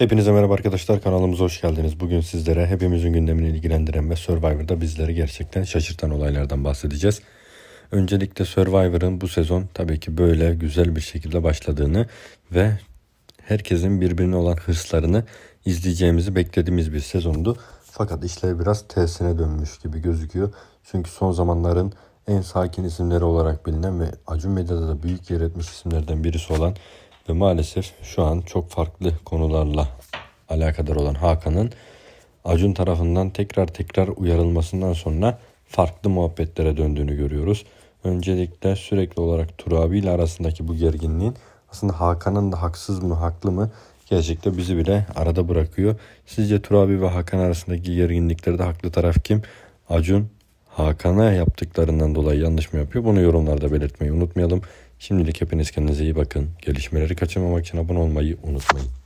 Hepinize merhaba arkadaşlar kanalımıza hoş geldiniz. Bugün sizlere hepimizin gündemini ilgilendiren ve Survivor'da bizleri gerçekten şaşırtan olaylardan bahsedeceğiz. Öncelikle Survivor'ın bu sezon tabii ki böyle güzel bir şekilde başladığını ve herkesin birbirine olan hırslarını izleyeceğimizi beklediğimiz bir sezondu. Fakat işler biraz tersine dönmüş gibi gözüküyor. Çünkü son zamanların en sakin isimleri olarak bilinen ve Acun Medya'da da büyük yer etmiş isimlerden birisi olan ve maalesef şu an çok farklı konularla alakadar olan Hakan'ın Acun tarafından tekrar tekrar uyarılmasından sonra farklı muhabbetlere döndüğünü görüyoruz. Öncelikle sürekli olarak Turabi ile arasındaki bu gerginliğin aslında Hakan'ın da haksız mı haklı mı gerçekten bizi bile arada bırakıyor. Sizce Turabi ve Hakan arasındaki gerginliklerde haklı taraf kim? Acun Hakan'a yaptıklarından dolayı yanlış mı yapıyor? Bunu yorumlarda belirtmeyi unutmayalım. Şimdilik hepiniz kendinize iyi bakın. Gelişmeleri kaçırmamak için abone olmayı unutmayın.